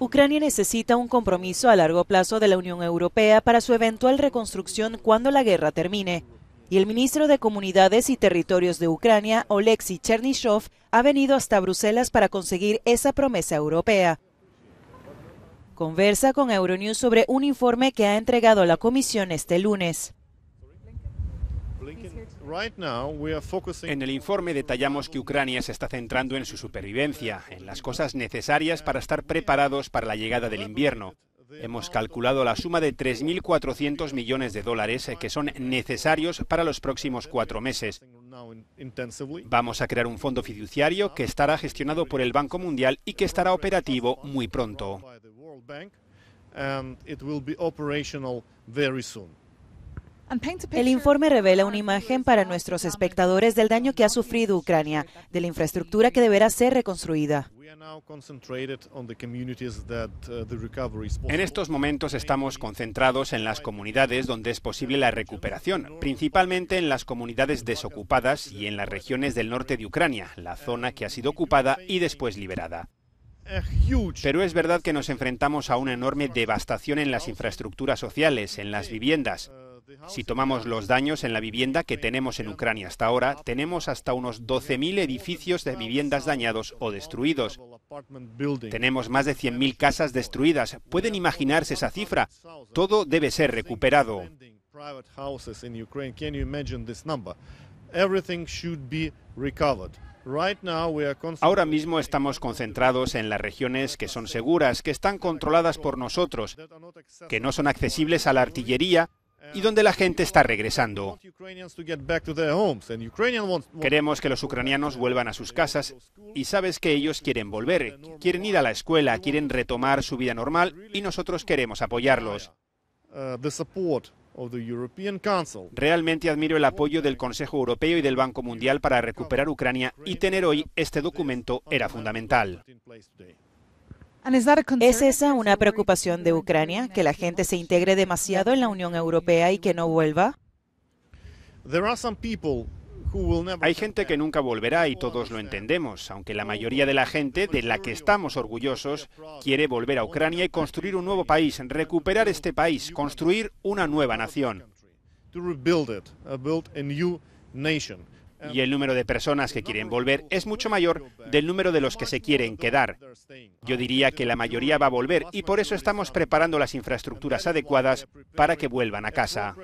Ucrania necesita un compromiso a largo plazo de la Unión Europea para su eventual reconstrucción cuando la guerra termine. Y el ministro de Comunidades y Territorios de Ucrania, Oleksiy Chernyshov, ha venido hasta Bruselas para conseguir esa promesa europea. Conversa con Euronews sobre un informe que ha entregado la Comisión este lunes. En el informe detallamos que Ucrania se está centrando en su supervivencia, en las cosas necesarias para estar preparados para la llegada del invierno. Hemos calculado la suma de 3.400 millones de dólares que son necesarios para los próximos cuatro meses. Vamos a crear un fondo fiduciario que estará gestionado por el Banco Mundial y que estará operativo muy pronto. El informe revela una imagen para nuestros espectadores del daño que ha sufrido Ucrania, de la infraestructura que deberá ser reconstruida. Uh, en estos momentos estamos concentrados en las comunidades donde es posible la recuperación, principalmente en las comunidades desocupadas y en las regiones del norte de Ucrania, la zona que ha sido ocupada y después liberada. Pero es verdad que nos enfrentamos a una enorme devastación en las infraestructuras sociales, en las viviendas. Si tomamos los daños en la vivienda que tenemos en Ucrania hasta ahora, tenemos hasta unos 12.000 edificios de viviendas dañados o destruidos. Tenemos más de 100.000 casas destruidas. Pueden imaginarse esa cifra. Todo debe ser recuperado. Ahora mismo estamos concentrados en las regiones que son seguras, que están controladas por nosotros, que no son accesibles a la artillería y donde la gente está regresando. Queremos que los ucranianos vuelvan a sus casas y sabes que ellos quieren volver, quieren ir a la escuela, quieren retomar su vida normal y nosotros queremos apoyarlos. Uh, Realmente admiro el apoyo del Consejo Europeo y del Banco Mundial para recuperar Ucrania y tener hoy este documento era fundamental. ¿Es esa una preocupación de Ucrania, que la gente se integre demasiado en la Unión Europea y que no vuelva? Hay gente que nunca volverá y todos lo entendemos, aunque la mayoría de la gente, de la que estamos orgullosos, quiere volver a Ucrania y construir un nuevo país, recuperar este país, construir una nueva nación y el número de personas que quieren volver es mucho mayor del número de los que se quieren quedar. Yo diría que la mayoría va a volver y por eso estamos preparando las infraestructuras adecuadas para que vuelvan a casa.